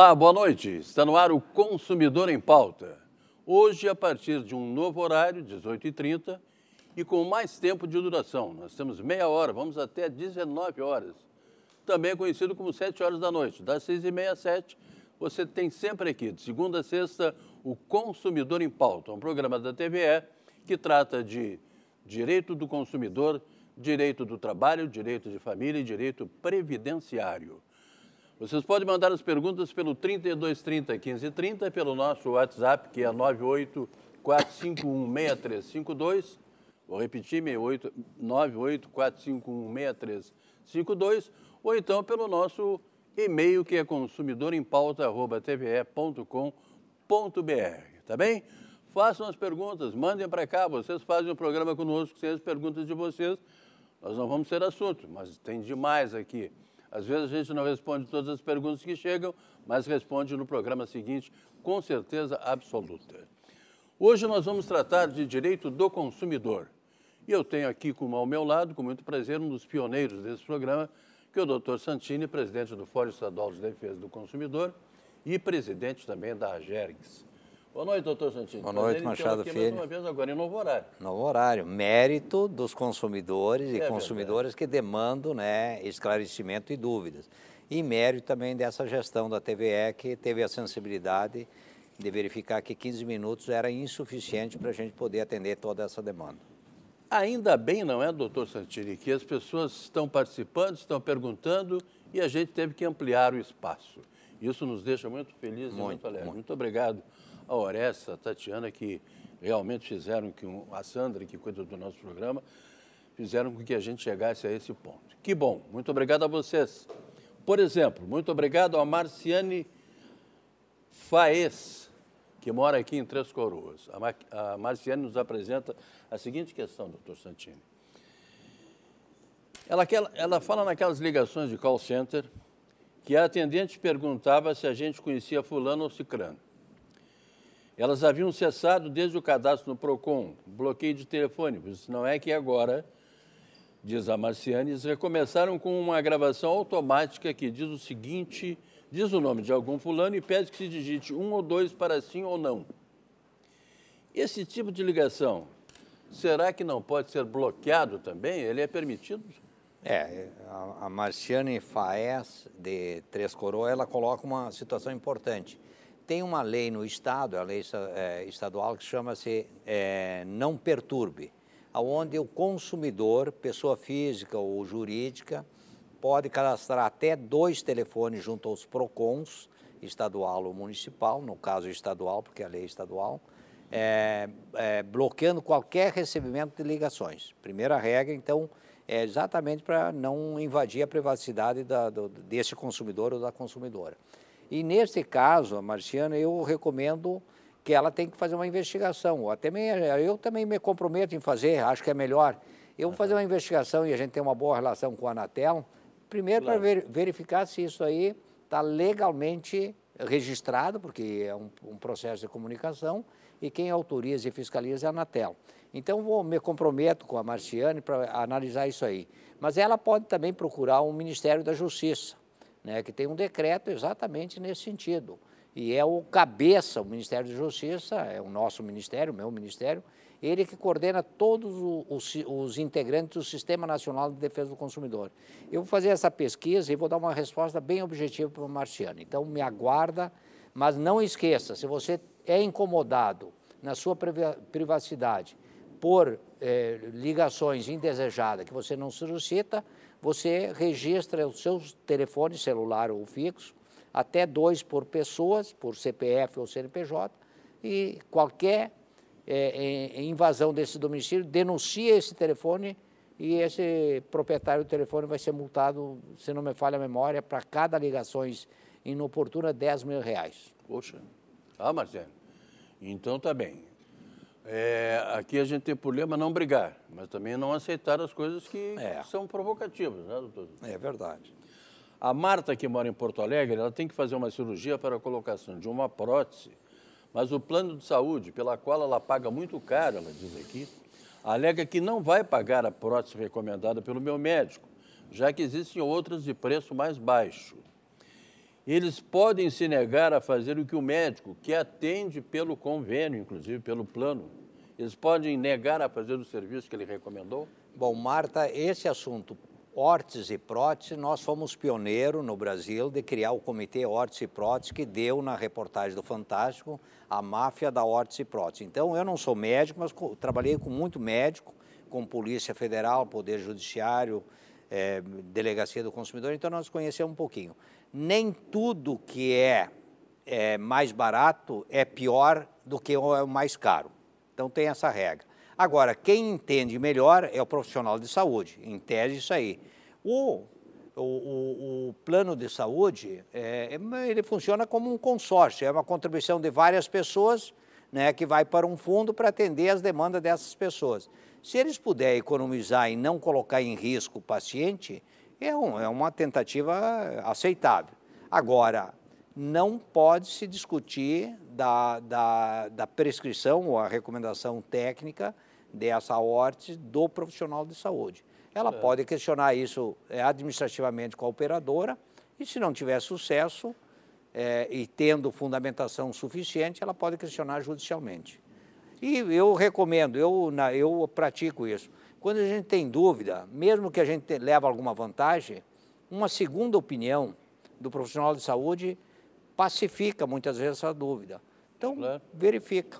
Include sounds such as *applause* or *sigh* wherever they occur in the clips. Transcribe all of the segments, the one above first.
Olá, boa noite. Está no ar o Consumidor em Pauta. Hoje, a partir de um novo horário, 18h30, e com mais tempo de duração. Nós temos meia hora, vamos até 19 horas. Também conhecido como 7 horas da noite. Das 6h30 às 7 você tem sempre aqui, de segunda a sexta, o Consumidor em Pauta, um programa da TVE que trata de direito do consumidor, direito do trabalho, direito de família e direito previdenciário. Vocês podem mandar as perguntas pelo 3230 1530, pelo nosso WhatsApp, que é 984516352. Vou repetir, 984516352. Ou então pelo nosso e-mail, que é consumidorempauta.tve.com.br. Tá bem? Façam as perguntas, mandem para cá. Vocês fazem um programa conosco sem as perguntas de vocês. Nós não vamos ter assunto, mas tem demais aqui. Às vezes a gente não responde todas as perguntas que chegam, mas responde no programa seguinte com certeza absoluta. Hoje nós vamos tratar de direito do consumidor. E eu tenho aqui como ao meu lado, com muito prazer, um dos pioneiros desse programa, que é o doutor Santini, presidente do Fórum Estadual de Defesa do Consumidor e presidente também da AGERGS. Boa noite, doutor Santini. Boa noite, Machado aqui Filho. Mais uma vez agora, em novo horário. Novo horário. Mérito dos consumidores é e consumidoras que demandam né, esclarecimento e dúvidas. E mérito também dessa gestão da TVE, que teve a sensibilidade de verificar que 15 minutos era insuficiente para a gente poder atender toda essa demanda. Ainda bem, não é, doutor Santini, que as pessoas estão participando, estão perguntando e a gente teve que ampliar o espaço. Isso nos deixa muito felizes muito, e muito alegres. Muito. muito obrigado a Oressa, a Tatiana, que realmente fizeram que a Sandra, que cuida do nosso programa, fizeram com que a gente chegasse a esse ponto. Que bom, muito obrigado a vocês. Por exemplo, muito obrigado a Marciane Faes, que mora aqui em Três Coroas. A, Mar a Marciane nos apresenta a seguinte questão, doutor Santini. Ela, ela fala naquelas ligações de call center que a atendente perguntava se a gente conhecia fulano ou cicrano. Elas haviam cessado desde o cadastro no PROCON, bloqueio de telefônicos. Não é que agora, diz a eles recomeçaram com uma gravação automática que diz o seguinte, diz o nome de algum fulano e pede que se digite um ou dois para sim ou não. Esse tipo de ligação, será que não pode ser bloqueado também? Ele é permitido? É, a Marciane Faes, de Três Coroas, ela coloca uma situação importante tem uma lei no Estado, a lei é, estadual, que chama-se é, Não Perturbe, onde o consumidor, pessoa física ou jurídica, pode cadastrar até dois telefones junto aos PROCONs, estadual ou municipal, no caso estadual, porque é a lei é estadual, é, é, bloqueando qualquer recebimento de ligações. Primeira regra, então, é exatamente para não invadir a privacidade da, do, desse consumidor ou da consumidora. E nesse caso, a Marciana, eu recomendo que ela tem que fazer uma investigação. Até me, eu também me comprometo em fazer, acho que é melhor. Eu vou fazer uma investigação e a gente tem uma boa relação com a Anatel, primeiro claro. para verificar se isso aí está legalmente registrado, porque é um, um, processo de comunicação, e quem autoriza e fiscaliza é a Anatel. Então, vou, me comprometo com a Marciane para analisar isso aí. Mas ela pode também procurar o um Ministério da Justiça né, que tem um decreto exatamente nesse sentido. E é o cabeça, o Ministério de Justiça, é o nosso ministério, o meu ministério, ele que coordena todos os, os, integrantes do Sistema Nacional de Defesa do Consumidor. Eu vou fazer essa pesquisa e vou dar uma resposta bem objetiva para o Marciano. Então, me aguarda, mas não esqueça, se você é incomodado na sua privacidade por eh, ligações indesejadas que você não solicita, você registra o seu telefone celular ou fixo, até dois por pessoas, por CPF ou CNPJ, e qualquer é, é, invasão desse domicílio, denuncia esse telefone e esse proprietário do telefone vai ser multado, se não me falha a memória, para cada ligações inoportuna, 10 mil reais. Poxa. Ah, Marcelo. Então tá bem. É, aqui a gente tem problema não brigar, mas também não aceitar as coisas que é. são provocativas, né, doutor? É verdade. A Marta, que mora em Porto Alegre, ela tem que fazer uma cirurgia para a colocação de uma prótese, mas o plano de saúde, pela qual ela paga muito caro, ela diz aqui, alega que não vai pagar a prótese recomendada pelo meu médico, já que existem outras de preço mais baixo. Eles podem se negar a fazer o que o médico, que atende pelo convênio, inclusive pelo plano, eles podem negar a fazer o serviço que ele recomendou? Bom, Marta, esse assunto Hortes e Prótese, nós fomos pioneiro no Brasil de criar o Comitê Hortes e Prótese, que deu na reportagem do Fantástico a máfia da Hortes e Prótese. Então, eu não sou médico, mas trabalhei com muito médico, com Polícia Federal, Poder Judiciário, é, Delegacia do Consumidor, então nós conhecemos um pouquinho. Nem tudo que é, é mais barato é pior do que o é mais caro. Então tem essa regra. Agora, quem entende melhor é o profissional de saúde, entende isso aí. O, o, o plano de saúde, é, é, ele funciona como um consórcio, é uma contribuição de várias pessoas né, que vai para um fundo para atender as demandas dessas pessoas. Se eles puderem economizar e não colocar em risco o paciente, é, um, é uma tentativa aceitável. Agora, não pode se discutir da, da, da prescrição ou a recomendação técnica dessa órtese do profissional de saúde. Ela é. pode questionar isso é, administrativamente com a operadora e, se não tiver sucesso é, e tendo fundamentação suficiente, ela pode questionar judicialmente. E eu recomendo, eu, na, eu pratico isso. Quando a gente tem dúvida, mesmo que a gente leve alguma vantagem, uma segunda opinião do profissional de saúde pacifica muitas vezes essa dúvida. Então, verifica.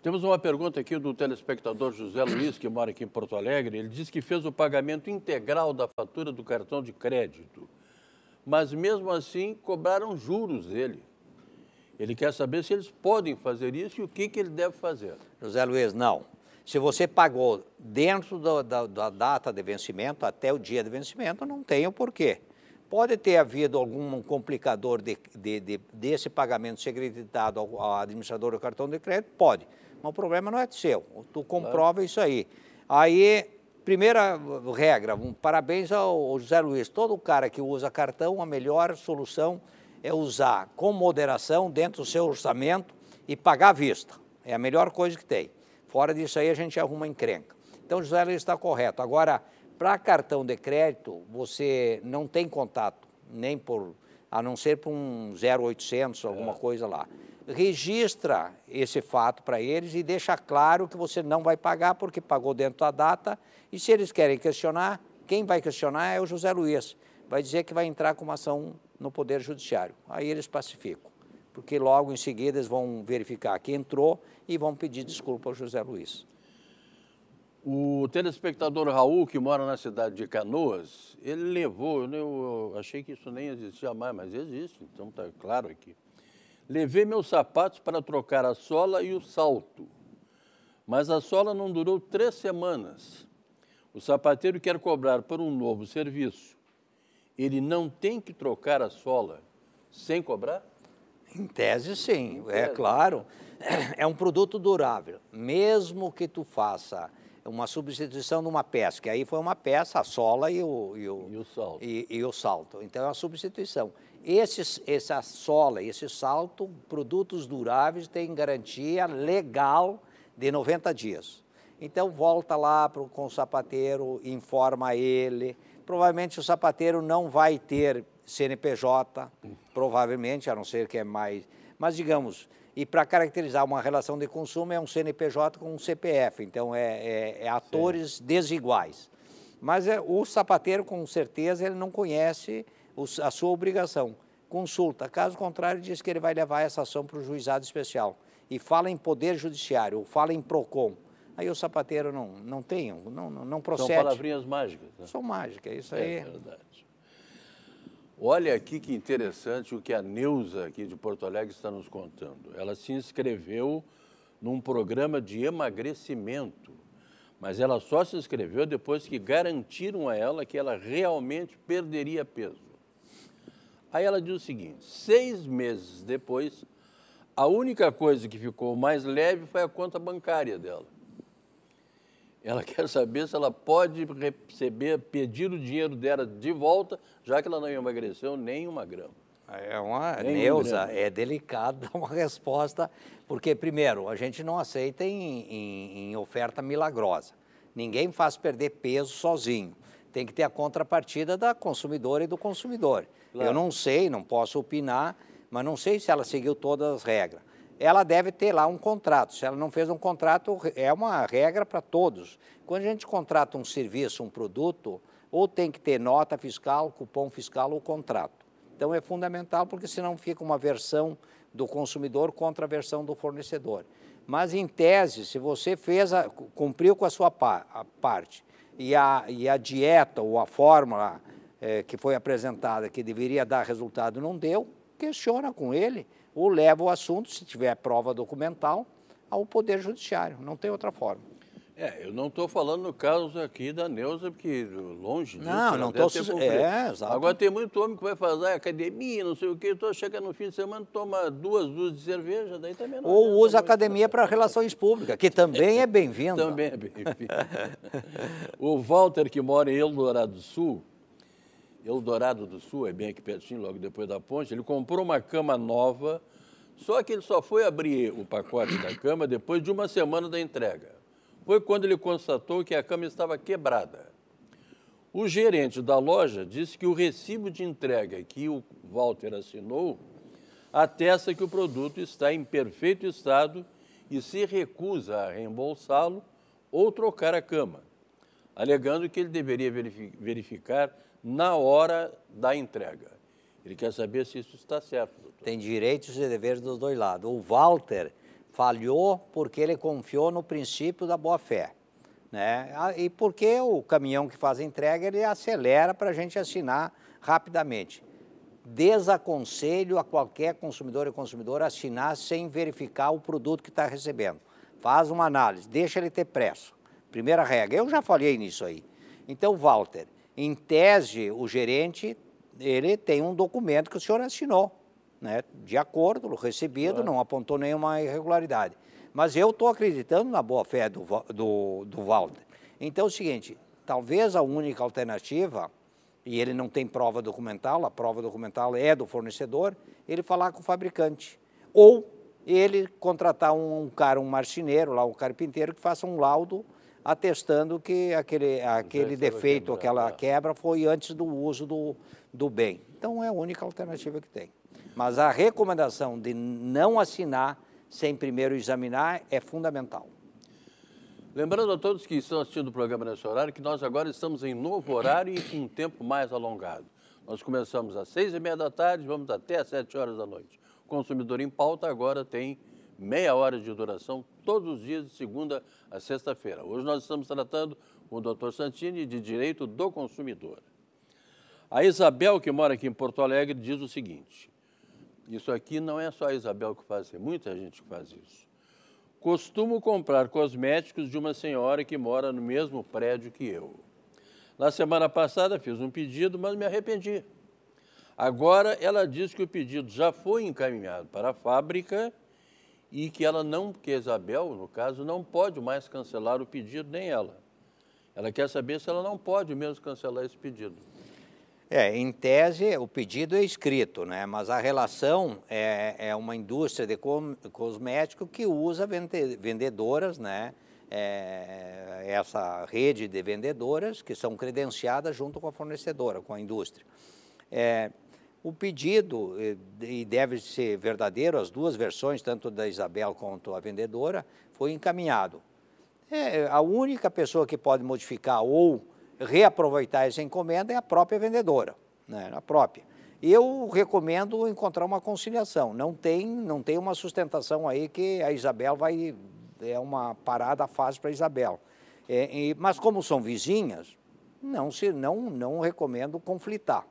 Temos uma pergunta aqui do telespectador José Luiz, que mora aqui em Porto Alegre. Ele diz que fez o pagamento integral da fatura do cartão de crédito, mas mesmo assim cobraram juros dele. Ele quer saber se eles podem fazer isso e o que, que ele deve fazer. José Luiz, não. Se você pagou dentro da, da data de vencimento, até o dia de vencimento, não tem o porquê. Pode ter havido algum complicador de, de, de, desse pagamento ser creditado ao, ao administrador do cartão de crédito? Pode. Mas o problema não é seu. Tu comprova claro. isso aí. Aí, primeira regra, um, parabéns ao José Luiz. Todo cara que usa cartão, a melhor solução é usar com moderação dentro do seu orçamento e pagar à vista. É a melhor coisa que tem. Fora disso aí, a gente arruma encrenca. Então, José Luiz está correto. Agora, para cartão de crédito, você não tem contato, nem por a não ser para um 0800, alguma é. coisa lá. Registra esse fato para eles e deixa claro que você não vai pagar porque pagou dentro da data. E se eles querem questionar, quem vai questionar é o José Luiz. Vai dizer que vai entrar com uma ação no Poder Judiciário. Aí eles pacificam, porque logo em seguida eles vão verificar que entrou e vão pedir desculpa ao José Luiz. O telespectador Raul, que mora na cidade de Canoas, ele levou, eu achei que isso nem existia mais, mas existe, então está claro aqui. Levei meus sapatos para trocar a sola e o salto, mas a sola não durou três semanas. O sapateiro quer cobrar por um novo serviço. Ele não tem que trocar a sola sem cobrar? Em tese, sim, é em tese. é claro. É um produto durável, mesmo que tu faça uma substituição de uma peça, que aí foi uma peça, a sola e o, e o, e o, salto. E, e o salto. Então é uma substituição. Esses, essa sola e esse salto, produtos duráveis, têm garantia legal de 90 dias. Então volta lá pro, com o sapateiro, informa ele. Provavelmente o sapateiro não vai ter CNPJ, provavelmente, a não ser que é mais. Mas digamos, e para caracterizar uma relação de consumo é um CNPJ com um CPF, então é, é, é atores Sim. desiguais. Mas é, o sapateiro, com certeza, ele não conhece a sua obrigação. Consulta. Caso contrário, diz que ele vai levar essa ação para o juizado especial. E fala em Poder Judiciário, ou fala em PROCON. Aí o sapateiro não, não tem, não, não procede. São palavrinhas mágicas. Né? São mágicas, é isso é aí. É verdade. Olha aqui que interessante o que a Neuza aqui de Porto Alegre está nos contando. Ela se inscreveu num programa de emagrecimento, mas ela só se inscreveu depois que garantiram a ela que ela realmente perderia peso. Aí ela diz o seguinte: seis meses depois, a única coisa que ficou mais leve foi a conta bancária dela. Ela *laughs* quer saber se ela pode receber, pedir o dinheiro dela de volta, já que ela não emagreceu nem uma grama. Ah, é uma, nem Neuza, um é delicada *laughs* uma resposta, porque, primeiro, a gente não aceita em, em, em oferta milagrosa. Ninguém faz perder peso sozinho tem que ter a contrapartida da consumidora e do consumidor. Claro. Eu não sei, não posso opinar, mas não sei se ela seguiu todas as regras ela deve ter lá um contrato. Se ela não fez um contrato, é uma regra para todos. Quando a gente contrata um serviço, um produto, ou tem que ter nota fiscal, cupom fiscal ou contrato. Então é fundamental, porque senão fica uma versão do consumidor contra a versão do fornecedor. Mas, em tese, se você fez a, cumpriu com a sua a parte e a, e a dieta ou a fórmula é, que foi apresentada que deveria dar resultado não deu, questiona com ele ou leva o assunto, se tiver prova documental, ao Poder Judiciário. Não tem outra forma. É, eu não estou falando no caso aqui da Neuza, porque longe disso. Não, não estou... Su... É, exato. Agora tem muito homem que vai fazer ah, academia, não sei o quê, então chega é no fim de semana, toma duas duas de cerveja, daí também não... Ou usa a academia para relações públicas, que também é bem-vinda. *laughs* também é bem-vinda. *laughs* o Walter, que mora em Eldorado do Sul, Eldorado é do Sul, é bem aqui pertinho, logo depois da ponte, ele comprou uma cama nova, só que ele só foi abrir o pacote da cama depois de uma semana da entrega. Foi quando ele constatou que a cama estava quebrada. O gerente da loja disse que o recibo de entrega que o Walter assinou atesta que o produto está em perfeito estado e se recusa a reembolsá-lo ou trocar a cama, alegando que ele deveria verificar na hora da entrega. Ele quer saber se isso está certo, doutor. Tem direitos e deveres dos dois lados. O Walter falhou porque ele confiou no princípio da boa-fé. Né? Ah, e porque o caminhão que faz a entrega, ele acelera para a gente assinar rapidamente. Desaconselho a qualquer consumidor e consumidora assinar sem verificar o produto que está recebendo. Faz uma análise, deixa ele ter pressa. Primeira regra. Eu já falhei nisso aí. Então, Walter, em tese, o gerente ele tem um documento que o senhor assinou, né? De acordo, recebido, claro. não apontou nenhuma irregularidade. Mas eu estou acreditando na boa fé do, do, do Walter. Então é o seguinte, talvez a única alternativa, e ele não tem prova documental, a prova documental é do fornecedor, ele falar com o fabricante. Ou ele contratar um, um cara, um marceneiro lá, um carpinteiro, que faça um laudo atestando que aquele, aquele defeito, aquela é. quebra foi antes do uso do, do bem. Então é a única alternativa que tem. Mas a recomendação de não assinar sem primeiro examinar é fundamental. Lembrando a todos que estão assistindo o programa nesse horário que nós agora estamos em novo horário e com um tempo mais alongado. Nós começamos às seis e meia da tarde, vamos até às sete horas da noite. O Consumidor em Pauta agora tem meia hora de duração todos os dias, de segunda a sexta-feira. Hoje nós estamos tratando com o Dr. Santini de direito do consumidor. A Isabel, que mora aqui em Porto Alegre, diz o seguinte: isso aqui não é só a Isabel que faz, tem é muita gente que faz isso. Costumo comprar cosméticos de uma senhora que mora no mesmo prédio que eu. Na semana passada fiz um pedido, mas me arrependi. Agora ela diz que o pedido já foi encaminhado para a fábrica e que ela não, que Isabel, no caso, não pode mais cancelar o pedido, nem ela. Ela quer saber se ela não pode mesmo cancelar esse pedido. É, em tese, o pedido é escrito, né? mas a relação é, é uma indústria de cosmético que usa vendedoras, né? É, essa rede de vendedoras que são credenciadas junto com a fornecedora, com a indústria. É, o pedido, eh, e deve ser verdadeiro, as duas versões, tanto da Isabel quanto a vendedora, foi encaminhado. É, a única pessoa que pode modificar ou reaproveitar essa encomenda é a própria vendedora, né, a própria. Eu recomendo encontrar uma conciliação, não tem, não tem uma sustentação aí que a Isabel vai, é uma parada fácil para a Isabel. É, e, mas como são vizinhas, não, se, não, não recomendo conflitar.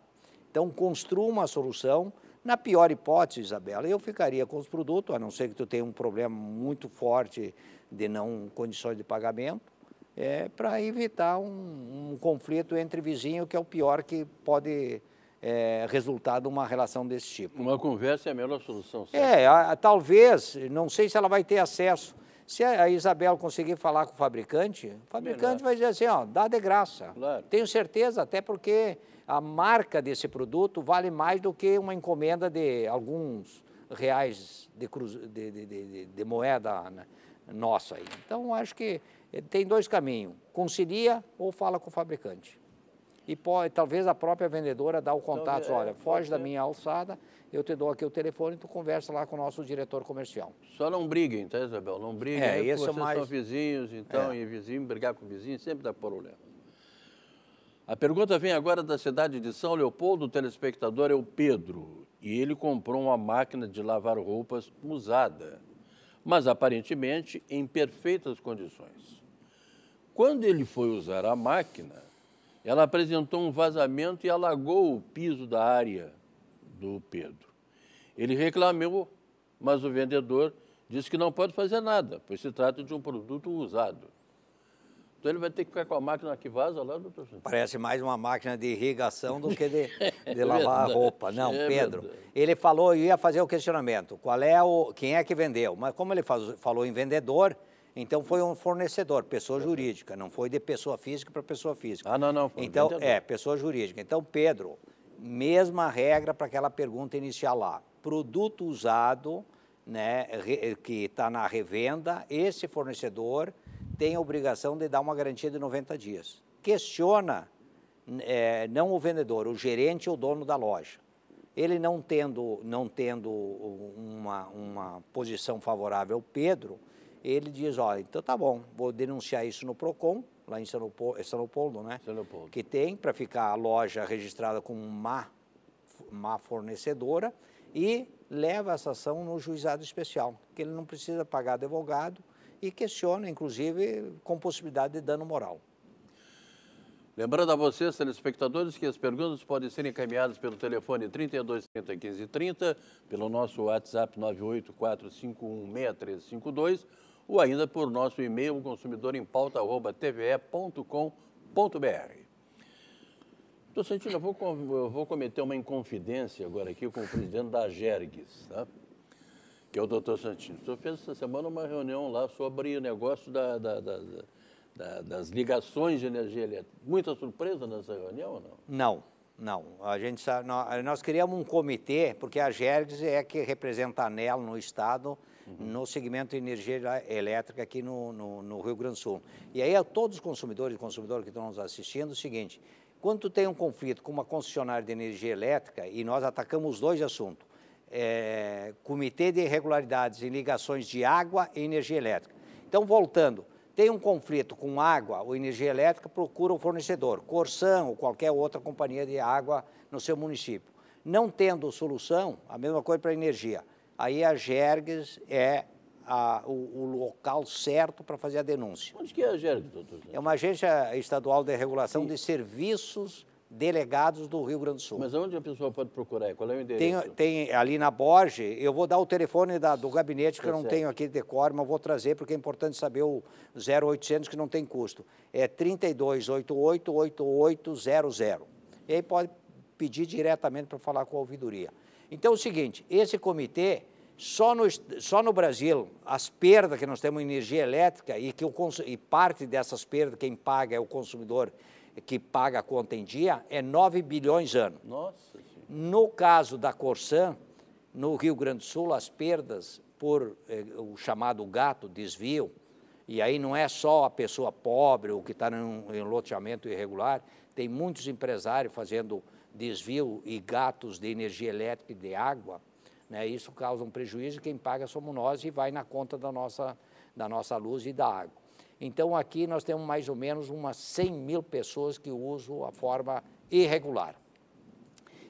Então, construa uma solução. Na pior hipótese, Isabela, eu ficaria com os produtos, a não ser que tu tenha um problema muito forte de não condições de pagamento, é, para evitar um, um, conflito entre vizinho, que é o pior que pode é, resultar de uma relação desse tipo. Uma conversa é a melhor solução. Certo? É, a, a, talvez, não sei se ela vai ter acesso. Se a, Isabela Isabel conseguir falar com o fabricante, o fabricante vai dizer assim, ó, dá de graça. Claro. Tenho certeza, até porque a marca desse produto vale mais do que uma encomenda de alguns reais de, cruz, de, de, de moeda né, nossa. Aí. Então, acho que eh, tem dois caminhos, concilia ou fala com o fabricante. E pode, talvez a própria vendedora dá o contato, então, é, olha, foge da minha alçada, eu te dou aqui o telefone, e tu conversa lá com o nosso diretor comercial. Só não briguem, tá, Isabel? Não briguem, é, né, esse é vocês é mais... são vizinhos, então, é. e vizinho, brigar com vizinho sempre dá problema. A pergunta vem agora da cidade de São Leopoldo. O telespectador é o Pedro e ele comprou uma máquina de lavar roupas usada, mas aparentemente em perfeitas condições. Quando ele foi usar a máquina, ela apresentou um vazamento e alagou o piso da área do Pedro. Ele reclamou, mas o vendedor disse que não pode fazer nada, pois se trata de um produto usado. Então ele vai ter que ficar com a máquina que vaza lá, doutor Santos? Parece mais uma máquina de irrigação do que de, *laughs* de é lavar a roupa. Não, é Pedro, verdade. ele falou, ia fazer o questionamento, qual é o, quem é que vendeu? Mas como ele faz, falou em vendedor, então foi um fornecedor, pessoa jurídica, não foi de pessoa física para pessoa física. Ah, não, não. Foi então, é, pessoa jurídica. Então, Pedro, mesma regra para aquela pergunta inicial lá. Produto usado, né, que está na revenda, esse fornecedor tem a obrigação de dar uma garantia de 90 dias. Questiona é, não o vendedor, o gerente ou o dono da loja. Ele não tendo, não tendo uma, uma posição favorável ao Pedro, ele diz, olha, então tá bom, vou denunciar isso no PROCON, lá em São Leopoldo, é São Leopoldo né? São Leopoldo. Que tem para ficar a loja registrada como má, má fornecedora e leva essa ação no juizado especial, que ele não precisa pagar advogado, e questiona, inclusive, com possibilidade de dano moral. Lembrando a vocês, telespectadores, que as perguntas podem ser encaminhadas pelo telefone 32 pelo nosso WhatsApp 984516352 ou ainda por nosso e-mail consumidorempauta.tve.com.br. Estou sentindo, eu vou, eu vou cometer uma inconfidência agora aqui com o presidente da Jergues. tá? que é o doutor Santino. O senhor fez essa semana uma reunião lá sobre o negócio da, da, da, das ligações de energia elétrica. Muita surpresa nessa reunião ou não? Não, não. A gente sabe, nós, nós criamos um comitê, porque a GERGS é que representa a ANEL no Estado, uhum. no segmento de energia elétrica aqui no, no, no, Rio Grande do Sul. E aí a todos os consumidores e consumidoras que estão nos assistindo, é o seguinte, quando tem um conflito com uma concessionária de energia elétrica, e nós atacamos os dois assuntos, é, Comitê de Irregularidades em Ligações de Água e Energia Elétrica. Então, voltando, tem um conflito com água ou energia elétrica, procura o um fornecedor, Corsan ou qualquer outra companhia de água no seu município. Não tendo solução, a mesma coisa para a energia. Aí a Gerges é a, o, o, local certo para fazer a denúncia. Onde que é a GERG, doutor? É uma agência estadual de regulação Sim. de serviços delegados do Rio Grande do Sul. Mas onde a pessoa pode procurar? Qual é o endereço? Tem, tem ali na Borges. eu vou dar o telefone da, do gabinete, que é eu não certo. tenho aqui de decor, mas vou trazer, porque é importante saber o 0800, que não tem custo. É 3288-8800. E aí pode pedir diretamente para falar com a ouvidoria. Então é o seguinte, esse comitê, só no, só no Brasil, as perdas que nós temos em energia elétrica e, que o, e parte dessas perdas quem paga é o consumidor que paga a conta em dia é 9 bilhões ano. Nossa. No caso da Corsan, no Rio Grande do Sul, as perdas por eh, o chamado gato desvio, e aí não é só a pessoa pobre ou que está em, em loteamento irregular, tem muitos empresários fazendo desvio e gatos de energia elétrica e de água, né? isso causa um prejuízo e quem paga somos nós e vai na conta da nossa, da nossa luz e da água. Então, aqui nós temos mais ou menos umas 100 mil pessoas que usam a forma irregular.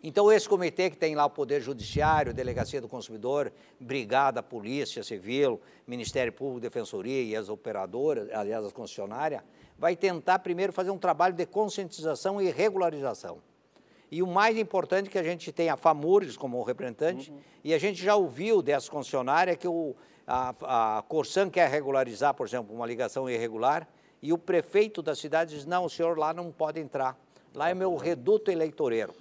Então, esse comitê que tem lá o Poder Judiciário, Delegacia do Consumidor, Brigada, Polícia Civil, Ministério Público, Defensoria e as operadoras, aliás, as concessionárias, vai tentar primeiro fazer um trabalho de conscientização e regularização. E o mais importante é que a gente tem a FAMURGS como representante, uhum. e a gente já ouviu dessa concessionária que o, a, a Corsan quer regularizar, por exemplo, uma ligação irregular, e o prefeito da cidade diz, não, o senhor lá não pode entrar. Lá é meu reduto eleitoreiro.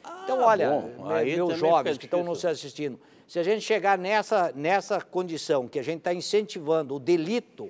Então, ah, então, olha, aí meus jovens que estão nos assistindo, se a gente chegar nessa, nessa condição que a gente está incentivando o delito,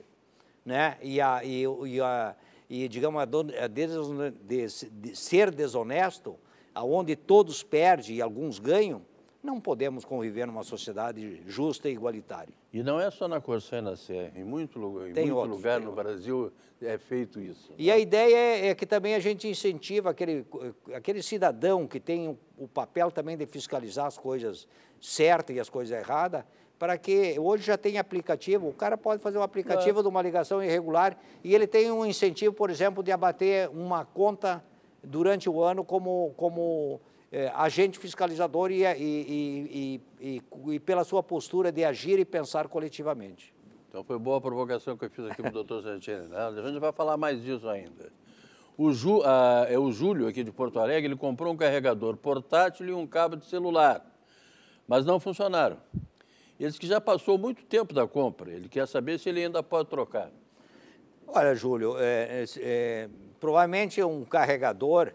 né, e, a, e, e, a, e digamos, a, a ser desonesto, aonde todos perdem e alguns ganham, não podemos conviver numa sociedade justa e igualitária. E não é só na Corção e na Serra, assim, é em muito, lugar, em tem muito outros, lugar no Brasil é feito isso. E né? a ideia é, é, que também a gente incentiva aquele, aquele cidadão que tem o, o papel também de fiscalizar as coisas certas e as coisas erradas, para que hoje já tem aplicativo, o cara pode fazer um aplicativo não. É. de uma ligação irregular e ele tem um incentivo, por exemplo, de abater uma conta durante o ano como, como é, agente fiscalizador e, e, e, e, pela sua postura de agir e pensar coletivamente. Então foi boa a provocação que eu fiz aqui com o doutor *laughs* Santini. Né? A gente vai falar mais disso ainda. O, Ju, é o Júlio, aqui de Porto Alegre, ele comprou um carregador portátil e um cabo de celular, mas não funcionaram. Ele disse que já passou muito tempo da compra, ele quer saber se ele ainda pode trocar. Olha, Júlio, é, é, é provavelmente um carregador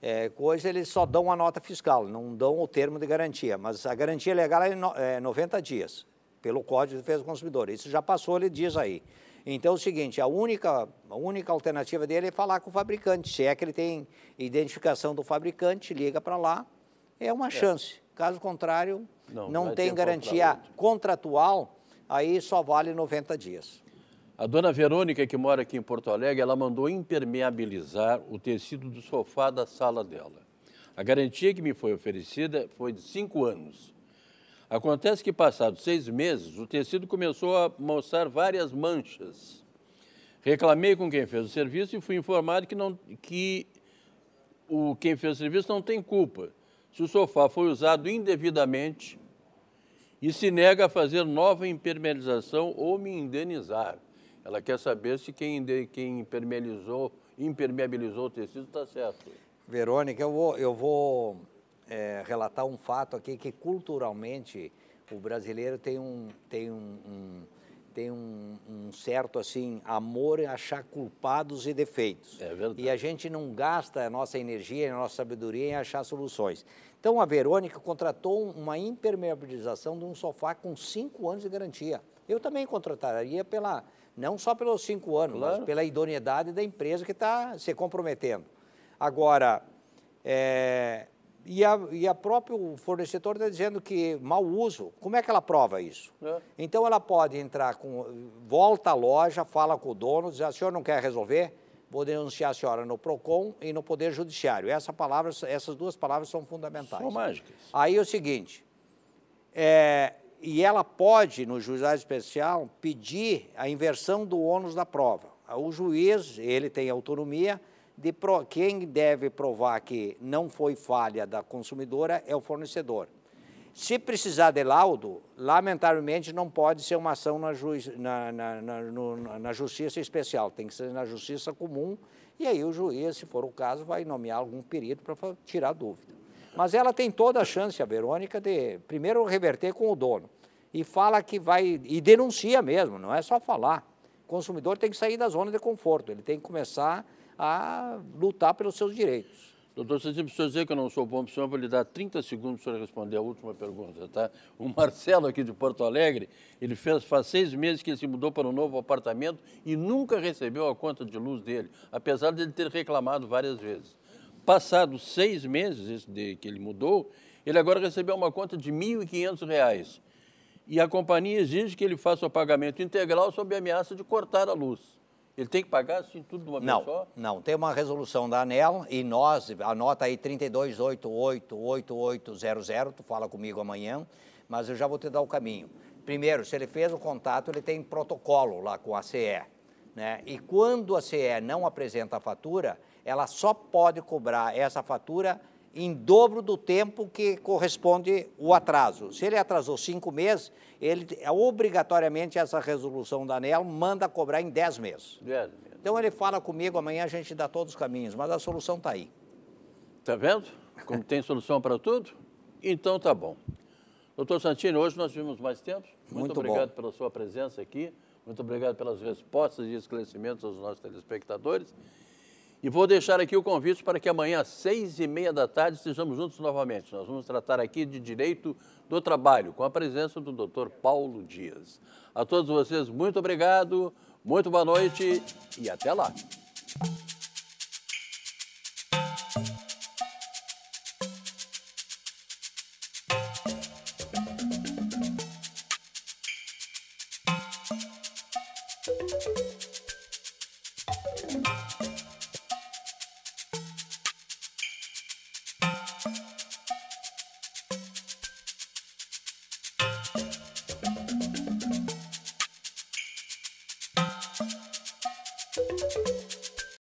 é, coisa, eles só dão a nota fiscal, não dão o termo de garantia. Mas a garantia legal é 90 é dias, pelo Código de Defesa do Consumidor. Isso já passou, ele diz aí. Então é o seguinte, a única, a única alternativa dele é falar com o fabricante. Se é que ele tem identificação do fabricante, liga para lá, é uma é. chance. Caso contrário, não, não tem garantia contratual, aí só vale 90 dias. A dona Verônica, que mora aqui em Porto Alegre, ela mandou impermeabilizar o tecido do sofá da sala dela. A garantia que me foi oferecida foi de cinco anos. Acontece que, passados seis meses, o tecido começou a mostrar várias manchas. Reclamei com quem fez o serviço e fui informado que, não, que o, quem fez o serviço não tem culpa se o sofá foi usado indevidamente e se nega a fazer nova impermeabilização ou me indenizar. Ela quer saber se quem, de, quem impermeabilizou, impermeabilizou o tecido está certo. Verônica, eu vou, eu vou é, relatar um fato aqui que culturalmente o brasileiro tem um, tem um, um tem um, um, certo assim amor em achar culpados e defeitos. É verdade. E a gente não gasta a nossa energia, e a nossa sabedoria em achar soluções. Então a Verônica contratou uma impermeabilização de um sofá com cinco anos de garantia. Eu também contrataria pela não só pelos cinco anos, claro. mas pela idoneidade da empresa que está se comprometendo. Agora, é, e, a, e a próprio fornecedor está dizendo que mau uso, como é que ela prova isso? É. Então ela pode entrar com. volta à loja, fala com o dono, diz, a ah, senhora não quer resolver? Vou denunciar a senhora no PROCON e no Poder Judiciário. Essa palavra, essas duas palavras são fundamentais. São mágicas. Aí é o seguinte. É, e ela pode, no juizado especial, pedir a inversão do ônus da prova. O juiz, ele tem autonomia de pro, quem deve provar que não foi falha da consumidora é o fornecedor. Se precisar de laudo, lamentavelmente não pode ser uma ação na, juiz, na, na, na, na justiça especial, tem que ser na justiça comum, e aí o juiz, se for o caso, vai nomear algum perito para tirar dúvida. Mas ela tem toda a chance, a Verônica, de primeiro reverter com o dono. E fala que vai. E denuncia mesmo, não é só falar. O consumidor tem que sair da zona de conforto, ele tem que começar a lutar pelos seus direitos. Doutor se preciso dizer que eu não sou bom, senhor, vou lhe dar 30 segundos para responder a última pergunta, tá? O Marcelo aqui de Porto Alegre, ele fez faz seis meses que ele se mudou para um novo apartamento e nunca recebeu a conta de luz dele, apesar de ele ter reclamado várias vezes. Passados seis meses de que ele mudou, ele agora recebeu uma conta de R$ 1.500. E a companhia exige que ele faça o pagamento integral sob a ameaça de cortar a luz. Ele tem que pagar assim tudo de uma não, vez só? Não, tem uma resolução da ANEL e nós, anota aí 32888800, tu fala comigo amanhã, mas eu já vou te dar o caminho. Primeiro, se ele fez o contato, ele tem protocolo lá com a CE. Né? E quando a CE não apresenta a fatura, ela só pode cobrar essa fatura em dobro do tempo que corresponde o atraso. Se ele atrasou cinco meses, ele é, obrigatoriamente essa resolução da ANEL manda cobrar em dez meses. Então ele fala comigo, amanhã a gente dá todos os caminhos, mas a solução está aí. Está vendo? Como tem solução para tudo? Então tá bom. Doutor Santino, hoje nós tivemos mais tempo. Muito, Muito obrigado bom. pela sua presença aqui. Muito obrigado pelas respostas e esclarecimentos aos nossos telespectadores. E vou deixar aqui o convite para que amanhã, às seis e meia da tarde, estejamos juntos novamente. Nós vamos tratar aqui de direito do trabalho, com a presença do Dr. Paulo Dias. A todos vocês, muito obrigado, muito boa noite e até lá.